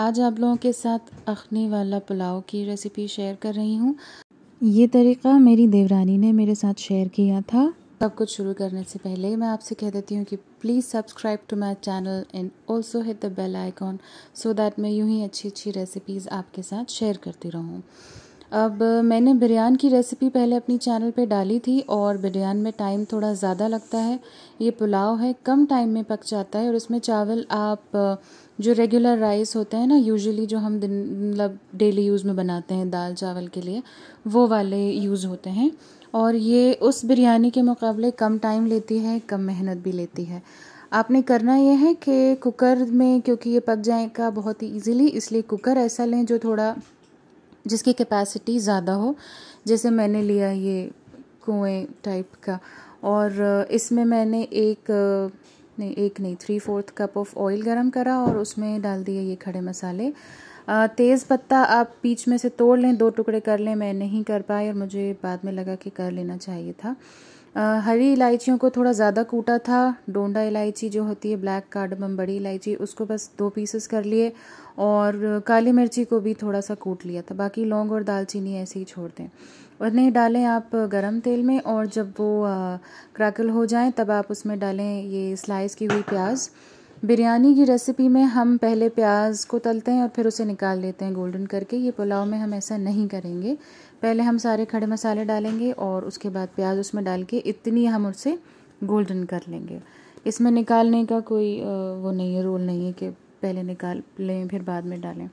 आज आप लोगों के साथ अखनी वाला पुलाव की रेसिपी शेयर कर रही हूँ ये तरीका मेरी देवरानी ने मेरे साथ शेयर किया था सब कुछ शुरू करने से पहले मैं आपसे कह देती हूँ कि please subscribe to my channel and also hit the bell icon so that मैं यूँ ही अच्छी अच्छी रेसिपीज़ आपके साथ शेयर करती रहूँ अब मैंने बिरयान की रेसिपी पहले अपनी चैनल पे डाली थी और बिरयान में टाइम थोड़ा ज़्यादा लगता है ये पुलाव है कम टाइम में पक जाता है और इसमें चावल आप जो रेगुलर राइस होते हैं ना यूजुअली जो हम दिन मतलब डेली यूज़ में बनाते हैं दाल चावल के लिए वो वाले यूज़ होते हैं और ये उस बिरयानी के मुकाबले कम टाइम लेती है कम मेहनत भी लेती है आपने करना यह है कि कुकर में क्योंकि ये पक जाएगा बहुत ही ईजीली इसलिए कुकर ऐसा लें जो थोड़ा जिसकी कैपेसिटी ज़्यादा हो जैसे मैंने लिया ये कुएँ टाइप का और इसमें मैंने एक नहीं एक नहीं three fourth cup of oil गरम करा और उसमें डाल दिए ये खड़े मसाले तेज़ पत्ता आप बीच में से तोड़ लें दो टुकड़े कर लें मैं नहीं कर पाई और मुझे बाद में लगा कि कर लेना चाहिए था हरी इलायचियों को थोड़ा ज़्यादा कूटा था डोंडा इलायची जो होती है ब्लैक कार्डमम बड़ी इलायची उसको बस दो पीसेस कर लिए और काली मिर्ची को भी थोड़ा सा कूट लिया था बाकी लौंग और दालचीनी ऐसे ही छोड़ दें नहीं डालें आप गरम तेल में और जब वो क्रैकल हो जाए तब आप उसमें डालें ये स्लाइस की हुई प्याज़ बिरयानी की रेसिपी में हम पहले प्याज को तलते हैं और फिर उसे निकाल लेते हैं गोल्डन करके ये पुलाव में हम ऐसा नहीं करेंगे पहले हम सारे खड़े मसाले डालेंगे और उसके बाद प्याज उसमें डाल के इतनी हम उसे गोल्डन कर लेंगे इसमें निकालने का कोई वो नहीं है रोल नहीं है कि पहले निकाल लें फिर बाद में डालें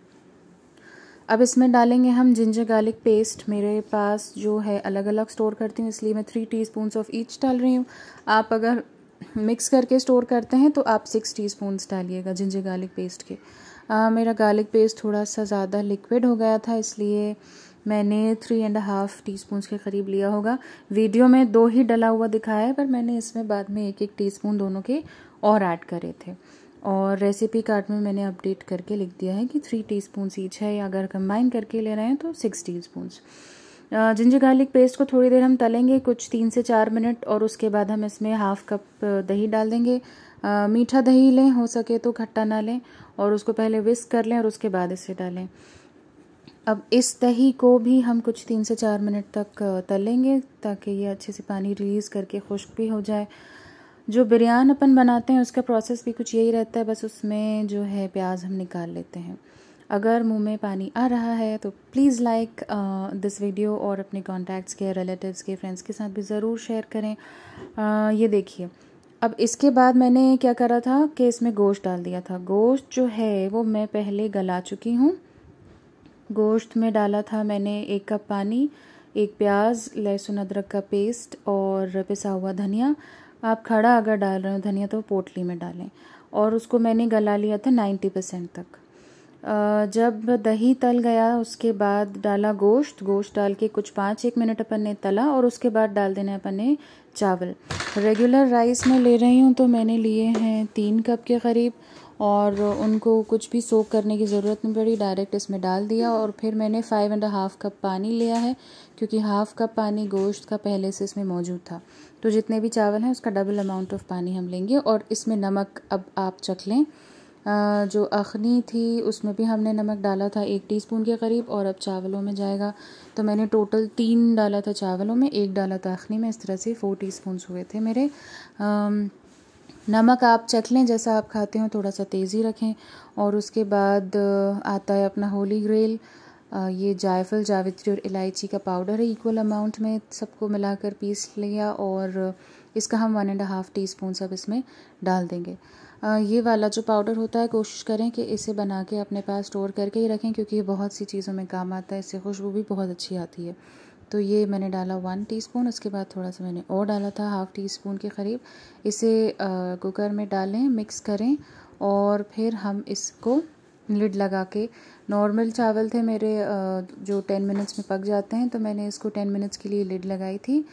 अब इसमें डालेंगे हम जिंजर गार्लिक पेस्ट मेरे पास जो है अलग अलग स्टोर करती हूँ इसलिए मैं three teaspoon of each डाल रही हूँ आप अगर मिक्स करके स्टोर करते हैं तो आप सिक्स टी डालिएगा जिंजर गार्लिक पेस्ट के आ, मेरा गार्लिक पेस्ट थोड़ा सा ज़्यादा लिक्विड हो गया था इसलिए मैंने थ्री एंड हाफ टी के करीब लिया होगा वीडियो में दो ही डला हुआ दिखाया है पर मैंने इसमें बाद में एक एक टीस्पून दोनों के और ऐड करे थे और रेसिपी कार्ड में मैंने अपडेट करके लिख दिया है कि थ्री टी ईच है या अगर कंबाइन करके ले रहे हैं तो six teaspoons ginger garlic paste को थोड़ी देर हम तलेंगे कुछ तीन से चार मिनट और उसके बाद हम इसमें हाफ कप दही डाल देंगे आ, मीठा दही लें हो सके तो खट्टा ना लें और उसको पहले विस्क कर लें और उसके बाद इसे डालें अब इस दही को भी हम कुछ तीन से चार मिनट तक तलेंगे ताकि ये अच्छे से पानी रिलीज़ करके खुश्क भी हो जाए जो बिरयान अपन बनाते हैं उसका प्रोसेस भी कुछ यही रहता है बस उसमें जो है प्याज हम निकाल लेते हैं अगर मुंह में पानी आ रहा है तो प्लीज़ लाइक दिस वीडियो और अपने कॉन्टैक्ट्स के रिलेटिव्स के फ्रेंड्स के साथ भी ज़रूर शेयर करें uh, ये देखिए अब इसके बाद मैंने क्या करा था कि इसमें गोश्त डाल दिया था गोश्त जो है वो मैं पहले गला चुकी हूँ गोश्त में डाला था मैंने एक कप पानी एक प्याज लहसुन अदरक का पेस्ट और पिसा हुआ धनिया आप खड़ा अगर डाल रहे हो धनिया तो पोटली में डालें और उसको मैंने गला लिया था नाइन्टी परसेंट तक जब दही तल गया उसके बाद डाला गोश्त गोश्त डाल के कुछ पाँच एक मिनट अपन ने तला और उसके बाद डाल देने अपन ने चावल रेगुलर राइस में ले रही हूँ तो मैंने लिए हैं तीन कप के करीब और उनको कुछ भी सोख करने की ज़रूरत नहीं पड़ी डायरेक्ट इसमें डाल दिया और फिर मैंने फाइव एंड हाफ़ कप पानी लिया है क्योंकि हाफ़ कप पानी गोश्त का पहले से इसमें मौजूद था तो जितने भी चावल हैं उसका डबल अमाउंट ऑफ पानी हम लेंगे और इसमें नमक अब आप चख लें जो अखनी थी उसमें भी हमने नमक डाला था एक टीस्पून के करीब और अब चावलों में जाएगा तो मैंने टोटल तीन डाला था चावलों में एक डाला था अखनी में इस तरह से फ़ोर टी हुए थे मेरे नमक आप चख लें जैसा आप खाते हो थोड़ा सा तेज़ी रखें और उसके बाद आता है अपना होली ग्रेल ये जायफल जावित्री और इलायची का पाउडर है इक्वल अमाउंट में सबको मिलाकर पीस लिया और इसका हम one and half teaspoon सब इसमें डाल देंगे ये वाला जो पाउडर होता है कोशिश करें कि इसे बना के अपने पास स्टोर करके ही रखें क्योंकि ये बहुत सी चीज़ों में काम आता है इससे खुशबू भी बहुत अच्छी आती है तो ये मैंने डाला वन टीस्पून उसके बाद थोड़ा सा मैंने और डाला था हाफ़ टी स्पून के करीब इसे कुकर में डालें मिक्स करें और फिर हम इसको लिड लगा के नॉर्मल चावल थे मेरे जो टेन मिनट्स में पक जाते हैं तो मैंने इसको टेन मिनट्स के लिए लिड लगाई थी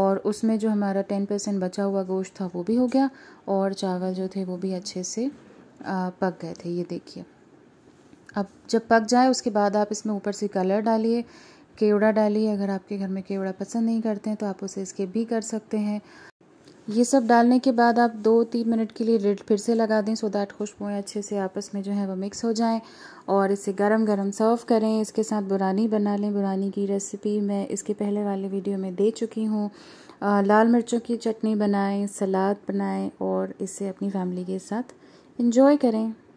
और उसमें जो हमारा टेन परसेंट बचा हुआ गोश्त था वो भी हो गया और चावल जो थे वो भी अच्छे से पक गए थे ये देखिए अब जब पक जाए उसके बाद आप इसमें ऊपर से कलर डालिए केवड़ा डालिए अगर आपके घर में केवड़ा पसंद नहीं करते हैं तो आप उसे इसके भी कर सकते हैं ये सब डालने के बाद आप दो तीन मिनट के लिए लिड फिर से लगा दें सो दैट खुशबुएँ अच्छे से आपस में जो है वो मिक्स हो जाएं और इसे गरम गरम सर्व करें इसके साथ बुरानी बना लें बुरानी की रेसिपी मैं इसके पहले वाले वीडियो में दे चुकी हूँ लाल मिर्चों की चटनी बनाएं सलाद बनाएं और इसे अपनी फैमिली के साथ इन्जॉय करें